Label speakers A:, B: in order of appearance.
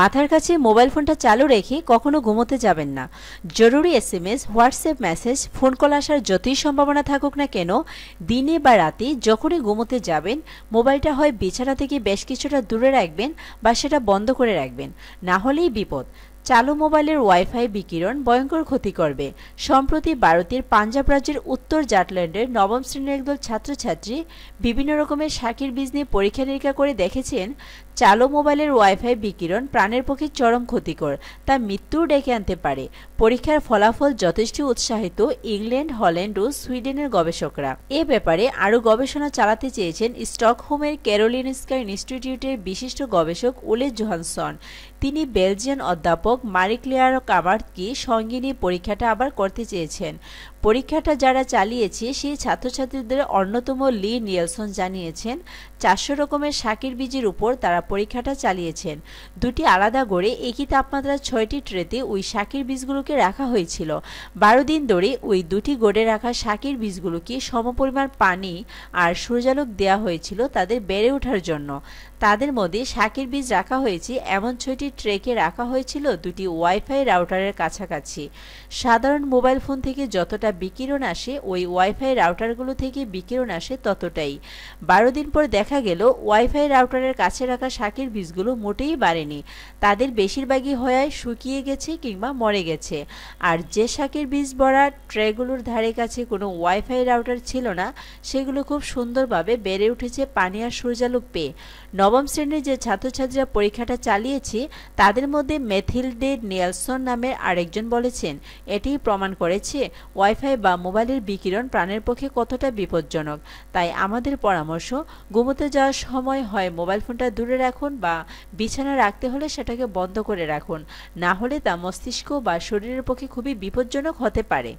A: মাথার কাছে মোবাইল ফোনটা চালু রেখে কখনো ঘুমোতে যাবেন না জরুরি S M S WhatsApp message phone call আসার যতই সম্ভাবনা থাকুক না কেন দিনে বা রাতে যখনই ঘুমোতে যাবেন মোবাইলটা হয় বিছানা থেকে বেশ কিছুটা দূরে রাখবেন বা সেটা বন্ধ করে রাখবেন না হলেই বিপদ চালু মোবাইলের ওয়াইফাই বিকিরণ ভয়ঙ্কর ক্ষতি করবে সম্প্রতি ভারতের পাঞ্জাব রাজ্যের উত্তর জাটল্যান্ডের নবম শ্রেণীর একদল ছাত্রছাত্রী বিভিন্ন রকমের শাকির বীজ নিয়ে পরীক্ষা নিরীক্ষা করে দেখেছেন চালু মোবাইলের ওয়াইফাই বিকিরণ প্রাণের পক্ষে চরম ক্ষতিকর তা মৃত্যু ডেকে আনতে পারে পরীক্ষার ফলাফল যথেষ্ট উৎসাহিত ইংল্যান্ড হল্যান্ড ও সুইডেনের গবেষকরা এ ব্যাপারে আরও গবেষণা চালাতে চেয়েছেন স্টকহোমের ক্যারোলিনস্কা ইনস্টিটিউটের বিশিষ্ট গবেষক উলে জোহানসন তিনি বেলজিয়ান অধ্যাপক মারিক্লিয়ার কামার্তকে সঙ্গে নিয়ে পরীক্ষাটা আবার করতে চেয়েছেন পরীক্ষাটা যারা চালিয়েছে সেই ছাত্রছাত্রীদের অন্যতম লি নিয়েলসন জানিয়েছেন চারশো রকমের শাকের বীজের উপর তারা পরীক্ষাটা চালিয়েছেন দুটি আলাদা গড়ে একই তাপমাত্রার ছয়টি ট্রেতে ওই শাকের বীজগুলোকে রাখা হয়েছিল বারো দিন ধরে ওই দুটি গড়ে রাখা শাকের বীজগুলোকে সমপরিমাণ পানি আর সূর্যালোক দেওয়া হয়েছিল তাদের বেড়ে ওঠার জন্য তাদের মধ্যে শাকের বীজ রাখা হয়েছে এমন ছয়টি ট্রেকে রাখা হয়েছিল দুটি ওয়াইফাই রাউটারের কাছাকাছি সাধারণ মোবাইল ফোন থেকে যতটা যতটা বিকিরণ আসে ওই ওয়াইফাই রাউটারগুলো থেকে বিকিরণ আসে ততটাই বারো দিন পর দেখা গেল ওয়াইফাই রাউটারের কাছে রাখা শাকের বীজগুলো মোটেই বাড়েনি তাদের বেশিরভাগই হয় শুকিয়ে গেছে কিংবা মরে গেছে আর যে শাকের বীজ বড়া ট্রেগুলোর ধারে কাছে কোনো ওয়াইফাই রাউটার ছিল না সেগুলো খুব সুন্দরভাবে বেড়ে উঠেছে পানি আর সূর্যালোক পেয়ে নবম শ্রেণীর যে ছাত্রছাত্রীরা পরীক্ষাটা চালিয়েছে তাদের মধ্যে মেথিল ডে নেলসন নামের আরেকজন বলেছেন এটি প্রমাণ করেছে ওয়াইফাই ওয়াইফাই বা মোবাইলের বিকিরণ প্রাণের পক্ষে কতটা বিপজ্জনক তাই আমাদের পরামর্শ ঘুমোতে যাওয়ার সময় হয় মোবাইল ফোনটা দূরে রাখুন বা বিছানা রাখতে হলে সেটাকে বন্ধ করে রাখুন না হলে তা মস্তিষ্ক বা শরীরের পক্ষে খুবই বিপজ্জনক হতে পারে